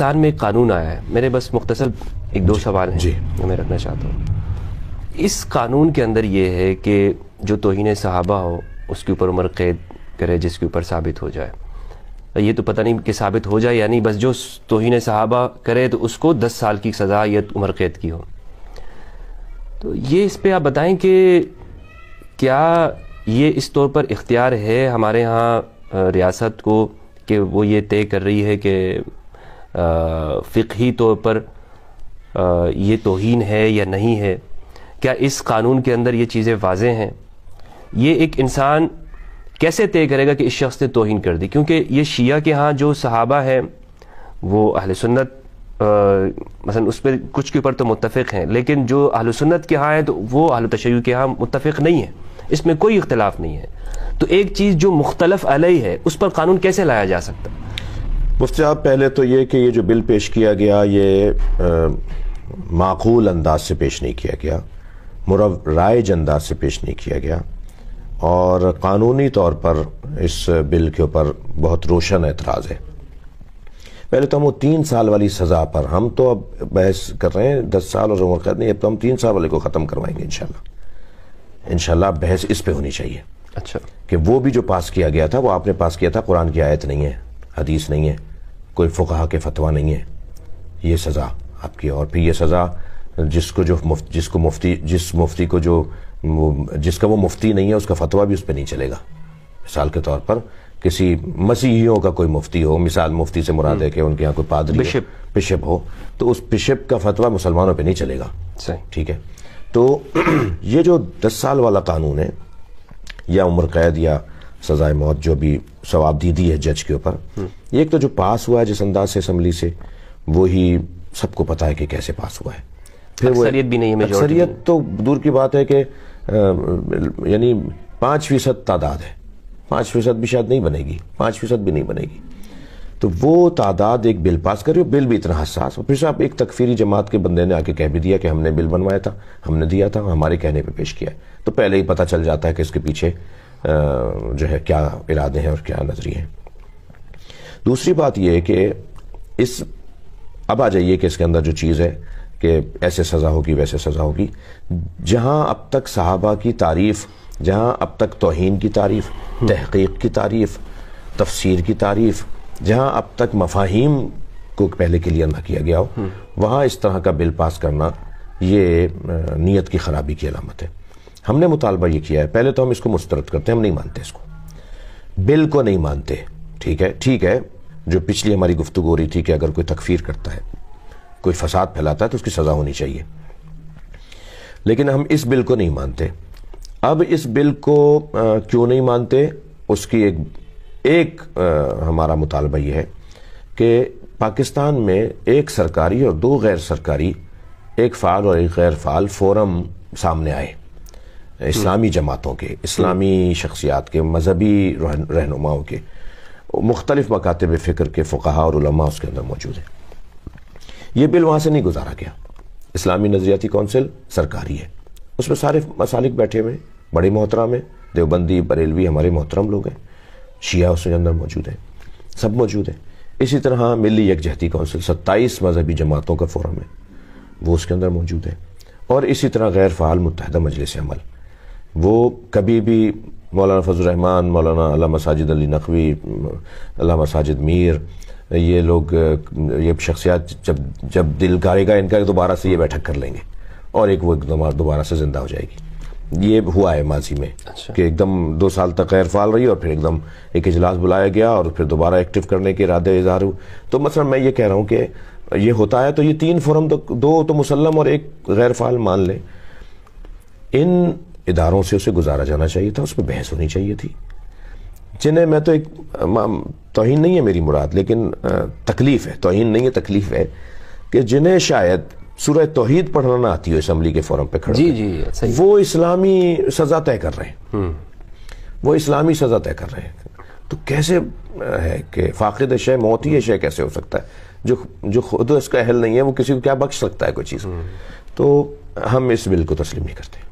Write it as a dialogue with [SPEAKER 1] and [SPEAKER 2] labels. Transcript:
[SPEAKER 1] पाकिस्तान में कानून आया है मेरे बस मुख्तसर एक दो सवाल हैं जी मैं रखना चाहता हूँ इस कानून के अंदर ये है कि जो तोहन सहाबा हो उसके ऊपर उम्र कैद करे जिसके ऊपर साबित हो जाए ये तो पता नहीं कि साबित हो जाए यानी बस जो तोहन सहाबा करे तो उसको दस साल की सज़ा या उम्र कैद की हो तो ये इस पर आप बताएं कि क्या ये इस तौर पर इख्तियार है हमारे यहाँ रियासत को कि वो ये तय कर रही है कि फ़िकी तौर पर आ, ये तोहन है या नहीं है क्या इस कानून के अंदर ये चीज़ें वाज हैं ये एक इंसान कैसे तय करेगा कि इस शख्स ने तोहन कर दी क्योंकि ये शिया के यहाँ जो सहाबा हैं वो अहल सुन्नत मसलन उस पर कुछ के ऊपर तो मुतफ़ हैं लेकिन जो अहल सुन्नत के यहाँ हैं तो वो अहल तशै के यहाँ मुतफ़ नहीं है इसमें कोई इख्तलाफ नहीं है तो एक चीज़ जो मुख्तलफ अलई है उस पर कानून कैसे लाया जा सकता मुफ्ती साहब पहले तो ये कि
[SPEAKER 2] ये जो बिल पेश किया गया ये माकूल अंदाज से पेश नहीं किया गया मुरव राइज अंदाज से पेश नहीं किया गया और कानूनी तौर पर इस बिल के ऊपर बहुत रोशन एतराज़ है पहले तो हम वो तीन साल वाली सज़ा पर हम तो अब बहस कर रहे हैं दस साल और उम्र कैद नहीं अब तो हम तीन साल वाले को ख़त्म करवाएंगे इन शाला बहस इस पर होनी चाहिए अच्छा कि वो भी जो पास किया गया था वो आपने पास किया था कुरान की आयत नहीं है हदीस नहीं है कोई फ़ुकाहा के फतवा नहीं है ये सज़ा आपकी और फिर ये सज़ा जिसको जो मुफ्त जिसको मुफ्ती जिस मुफ्ती को जो जिसका वो मुफ्ती नहीं है उसका फतवा भी उस पर नहीं चलेगा मिसाल के तौर पर किसी मसीहियों का कोई मुफ्ती हो मिसाल मुफ्ती से मुराद हम्म। है कि उनके यहाँ कोई पादरी बिशप बिशप हो तो उस बिशप का फतवा मुसलमानों पे नहीं चलेगा ठीक है तो ये जो दस साल वाला कानून है या उम्र कैद या सजाए मौत जो भी सवाब दी दी है जज के ऊपर एक तो जो पास हुआ है जिस अंदाज से असम्बली से वो ही सबको पता है कि कैसे पास हुआ है
[SPEAKER 1] फिर अक्सरियत भी नहीं है
[SPEAKER 2] तो दूर की बात है कि यानी पाँच फीसद तादाद है पाँच फीसद भी शायद नहीं बनेगी पाँच फीसद भी नहीं बनेगी तो वो तादाद एक बिल पास करी और बिल भी इतना हसास और फिर साहब एक तकफीरी जमात के बंदे ने आके कह भी दिया कि हमने बिल बनवाया था हमने दिया था हमारे कहने पे पेश किया है तो पहले ही पता चल जाता है कि इसके पीछे जो है क्या इरादे हैं और क्या नज़रिए हैं दूसरी बात यह है कि इस अब आ जाइए कि इसके अंदर जो चीज़ है कि ऐसे सज़ा होगी वैसे सज़ा होगी जहाँ अब तक साहबा की तारीफ़ जहाँ अब तक तोहन की तारीफ़ तहकीक की तारीफ़ तफसीर की तारीफ़ जहाँ अब तक मफाहिम को पहले के लिए अंदा किया गया हो वहाँ इस तरह का बिल पास करना ये नीयत की ख़राबी की अलामत है हमने मुतालबा ये किया है पहले तो हम इसको मुस्तरद करते हैं हम नहीं मानते इसको बिल को नहीं मानते ठीक है ठीक है जो पिछली हमारी गुफ्तु हो रही थी कि अगर कोई तकफीर करता है कोई फसाद फैलाता है तो उसकी सज़ा होनी चाहिए लेकिन हम इस बिल को नहीं मानते अब इस बिल को क्यों नहीं मानते उसकी एक एक आ, हमारा मुतालबा यह है कि पाकिस्तान में एक सरकारी और दो गैर सरकारी एक फ़ाल और एक गैर फ़ाल फोरम सामने आए इस्लामी हम्म। जमातों के इस्लामी हम्म। शख्सियात के मजहबी रहनुमाओं के मुख्तलिफ मकातब फ़िक्र के फ़ुकाहा और उलमा उसके अंदर मौजूद है ये बिल वहाँ से नहीं गुजारा गया इस्लामी नजरियाती कौंसिल सरकारी है उसमें सारे मसालिक बैठे हुए बड़े मोहतरा में देवबंदी बरेलवी हमारे मोहतरम लोग हैं शिया उसके अंदर मौजूद हैं सब मौजूद हैं इसी तरह मिली यकजहती कौंसिल सत्ताईस मजहबी जमातों का फोरम है वो उसके अंदर मौजूद है और इसी तरह गैर फ़ाल मुतहदा मजलिस अमल वो कभी भी मौलाना फजलरहमान मौलाना साजिद अली नकवी अल्लामा साजिद मीर ये लोग ये शख्सियात जब जब दिल करेगा इनका दोबारा से ये बैठक कर लेंगे और एक वो एकदम दोबारा से ज़िंदा हो जाएगी ये हुआ है माजी में अच्छा। कि एकदम दो साल तक गैर फाल रही और फिर एकदम एक इजलास बुलाया गया और फिर दोबारा एक्टिव करने के इरादे इजहार हुए तो मसल मैं ये कह रहा हूँ कि ये होता है तो ये तीन फोरम तो दो तो मुसलम और एक गैर फाल मान लें इन इदारों से उसे गुजारा जाना चाहिए था उस पर बहस होनी चाहिए थी जिन्हें मैं तो एक तोहन नहीं है मेरी मुराद लेकिन तकलीफ़ है तोहन नहीं है तकलीफ़ है कि जिन्हें शायद सूरह तोहहीद पढ़ना ना आती हो इसम्बली के फोरम पर खड़े जी जी सही वो इस्लामी सज़ा तय कर रहे हैं
[SPEAKER 1] हम्म।
[SPEAKER 2] वो इस्लामी सज़ा तय कर रहे हैं तो कैसे है कि फ़ाक़द शय ही शय कैसे हो सकता है जो जो खुद इसका अहल नहीं है वो किसी को क्या बख्श सकता है कोई चीज़ हम्म। तो हम इस बिल को तस्लीम नहीं करते